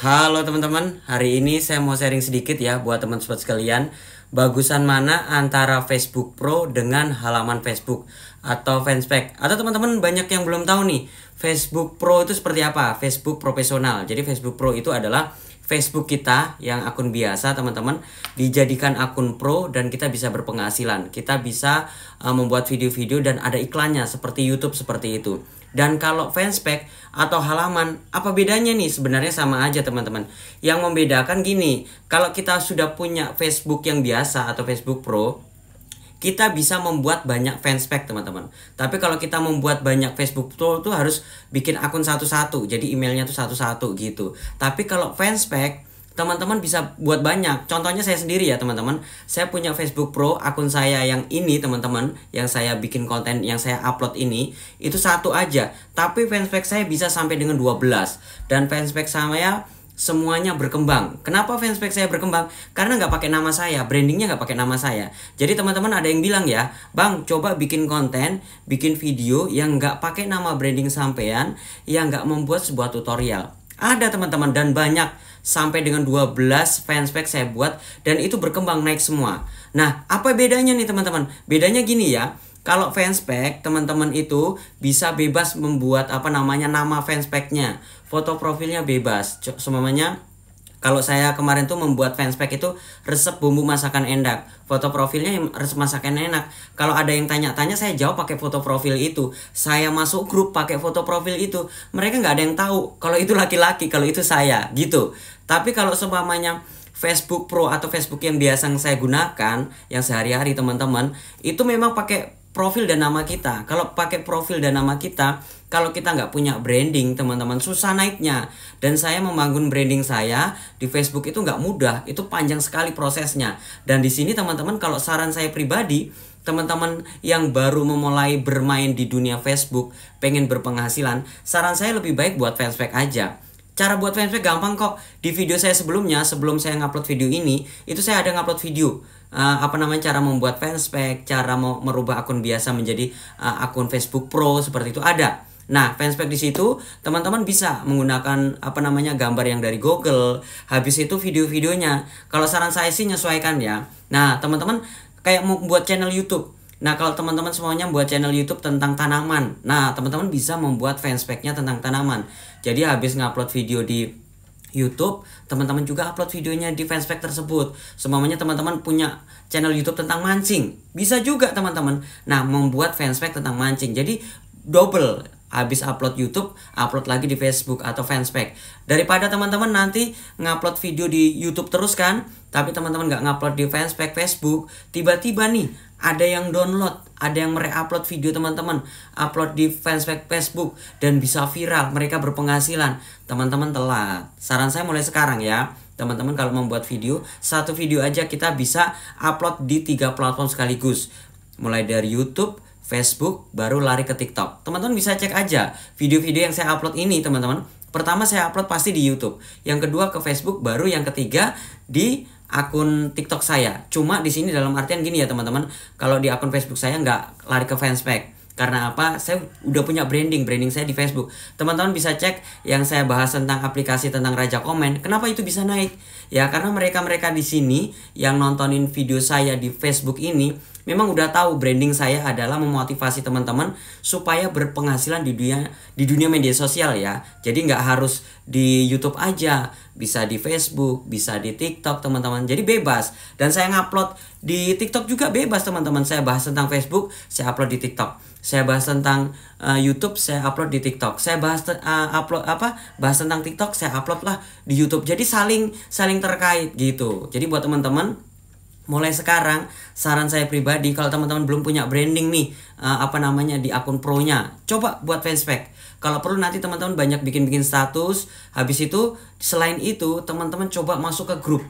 Halo teman-teman, hari ini saya mau sharing sedikit ya buat teman-teman sekalian Bagusan mana antara Facebook Pro dengan halaman Facebook atau Fanspage? Atau teman-teman banyak yang belum tahu nih Facebook Pro itu seperti apa? Facebook profesional Jadi Facebook Pro itu adalah Facebook kita yang akun biasa teman-teman dijadikan akun pro dan kita bisa berpenghasilan. Kita bisa uh, membuat video-video dan ada iklannya seperti YouTube seperti itu. Dan kalau fanspage atau halaman, apa bedanya nih? Sebenarnya sama aja teman-teman. Yang membedakan gini, kalau kita sudah punya Facebook yang biasa atau Facebook Pro, kita bisa membuat banyak fanspage teman-teman. Tapi kalau kita membuat banyak Facebook tool tuh harus bikin akun satu-satu. Jadi emailnya tuh satu-satu gitu. Tapi kalau fanspage teman-teman bisa buat banyak. Contohnya saya sendiri ya teman-teman. Saya punya Facebook Pro akun saya yang ini teman-teman, yang saya bikin konten, yang saya upload ini itu satu aja. Tapi fanspage saya bisa sampai dengan 12 dan fanspage saya semuanya berkembang. Kenapa fanspage saya berkembang? Karena nggak pakai nama saya, brandingnya nggak pakai nama saya. Jadi teman-teman ada yang bilang ya, bang coba bikin konten, bikin video yang nggak pakai nama branding sampean, yang nggak membuat sebuah tutorial. Ada teman-teman dan banyak sampai dengan 12 fanspage saya buat dan itu berkembang naik semua. Nah, apa bedanya nih teman-teman? Bedanya gini ya. Kalau fanspage, teman-teman itu bisa bebas membuat apa namanya nama fanspage Foto profilnya bebas. Semuanya kalau saya kemarin tuh membuat fanspage itu resep bumbu masakan enak foto profilnya resep masakan enak kalau ada yang tanya-tanya saya jawab pakai foto profil itu saya masuk grup pakai foto profil itu mereka nggak ada yang tahu kalau itu laki-laki kalau itu saya gitu tapi kalau semuanya Facebook Pro atau Facebook yang biasa yang saya gunakan yang sehari-hari teman-teman itu memang pakai profil dan nama kita. Kalau pakai profil dan nama kita, kalau kita nggak punya branding, teman-teman susah naiknya. Dan saya membangun branding saya di Facebook itu nggak mudah, itu panjang sekali prosesnya. Dan di sini teman-teman kalau saran saya pribadi, teman-teman yang baru memulai bermain di dunia Facebook, pengen berpenghasilan, saran saya lebih baik buat fanspage aja Cara buat fanpage gampang kok. Di video saya sebelumnya, sebelum saya ngupload video ini, itu saya ada ngupload video uh, apa namanya cara membuat fanpage, cara mau merubah akun biasa menjadi uh, akun Facebook Pro seperti itu ada. Nah, fanspage di situ teman-teman bisa menggunakan apa namanya gambar yang dari Google. Habis itu video-videonya. Kalau saran saya sih menyesuaikan ya. Nah, teman-teman kayak mau buat channel YouTube Nah, kalau teman-teman semuanya buat channel YouTube tentang tanaman. Nah, teman-teman bisa membuat fanspage-nya tentang tanaman. Jadi habis ngupload video di YouTube, teman-teman juga upload videonya di fanspage tersebut. Semuanya teman-teman punya channel YouTube tentang mancing. Bisa juga teman-teman. Nah, membuat fanspage tentang mancing. Jadi double habis upload YouTube, upload lagi di Facebook atau Fanspage. Daripada teman-teman nanti ngupload video di YouTube terus kan, tapi teman-teman nggak ngupload di Fanspage Facebook, tiba-tiba nih ada yang download, ada yang mereupload video teman-teman, upload di fanspage Facebook dan bisa viral, mereka berpenghasilan. Teman-teman telat. Saran saya mulai sekarang ya. Teman-teman kalau membuat video, satu video aja kita bisa upload di tiga platform sekaligus. Mulai dari YouTube, Facebook, baru lari ke TikTok. Teman-teman bisa cek aja video-video yang saya upload ini, teman-teman. Pertama saya upload pasti di YouTube, yang kedua ke Facebook, baru yang ketiga di akun TikTok saya. Cuma di sini dalam artian gini ya teman-teman, kalau di akun Facebook saya nggak lari ke fanspage karena apa saya udah punya branding branding saya di Facebook teman-teman bisa cek yang saya bahas tentang aplikasi tentang raja komen kenapa itu bisa naik ya karena mereka mereka di sini yang nontonin video saya di Facebook ini memang udah tahu branding saya adalah memotivasi teman-teman supaya berpenghasilan di dunia di dunia media sosial ya jadi nggak harus di YouTube aja bisa di Facebook bisa di TikTok teman-teman jadi bebas dan saya ngupload di TikTok juga bebas teman-teman saya bahas tentang Facebook saya upload di TikTok saya bahas tentang uh, YouTube saya upload di TikTok saya bahas uh, upload apa bahas tentang TikTok saya upload lah di YouTube jadi saling saling terkait gitu jadi buat teman-teman mulai sekarang saran saya pribadi kalau teman-teman belum punya branding nih uh, apa namanya di akun pro-nya coba buat fanspage kalau perlu nanti teman-teman banyak bikin-bikin status habis itu selain itu teman-teman coba masuk ke grup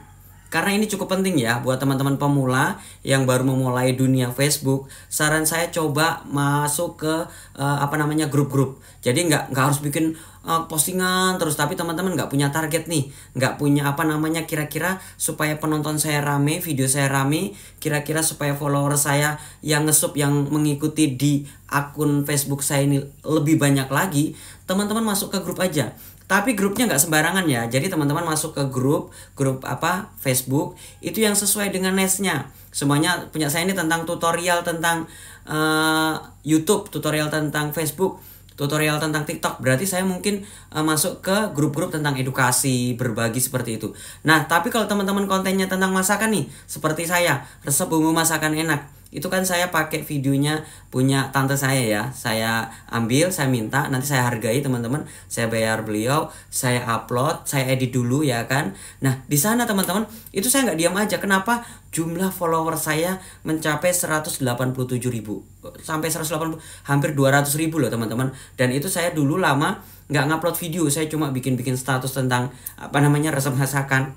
karena ini cukup penting ya buat teman-teman pemula yang baru memulai dunia Facebook. Saran saya coba masuk ke uh, apa namanya grup-grup. Jadi nggak nggak harus bikin uh, postingan terus tapi teman-teman nggak punya target nih nggak punya apa namanya kira-kira supaya penonton saya rame video saya rame kira-kira supaya follower saya yang ngesup yang mengikuti di akun Facebook saya ini lebih banyak lagi teman-teman masuk ke grup aja tapi grupnya nggak sembarangan ya jadi teman-teman masuk ke grup grup apa Facebook itu yang sesuai dengan nesnya semuanya punya saya ini tentang tutorial tentang uh, YouTube tutorial tentang Facebook tutorial tentang TikTok berarti saya mungkin uh, masuk ke grup-grup tentang edukasi berbagi seperti itu nah tapi kalau teman-teman kontennya tentang masakan nih seperti saya resep bumbu masakan enak itu kan saya pakai videonya punya tante saya ya saya ambil saya minta nanti saya hargai teman-teman saya bayar beliau saya upload saya edit dulu ya kan nah di sana teman-teman itu saya nggak diam aja kenapa jumlah follower saya mencapai 187 ribu sampai 180 hampir 200 ribu loh teman-teman dan itu saya dulu lama nggak ngupload video saya cuma bikin-bikin status tentang apa namanya resep masakan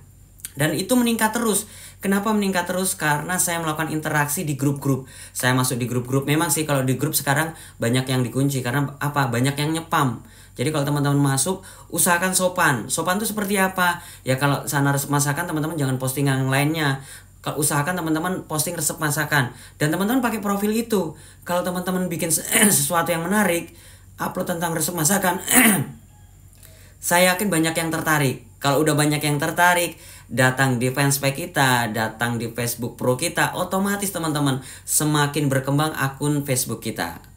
dan itu meningkat terus. Kenapa meningkat terus? Karena saya melakukan interaksi di grup-grup. Saya masuk di grup-grup. Memang sih kalau di grup sekarang banyak yang dikunci karena apa? Banyak yang nyepam. Jadi kalau teman-teman masuk, usahakan sopan. Sopan itu seperti apa? Ya kalau sana resep masakan, teman-teman jangan posting yang lainnya. Kalau usahakan teman-teman posting resep masakan dan teman-teman pakai profil itu. Kalau teman-teman bikin sesuatu yang menarik, upload tentang resep masakan, saya yakin banyak yang tertarik. Kalau udah banyak yang tertarik, datang di fanspage kita, datang di Facebook Pro kita, otomatis teman-teman semakin berkembang akun Facebook kita.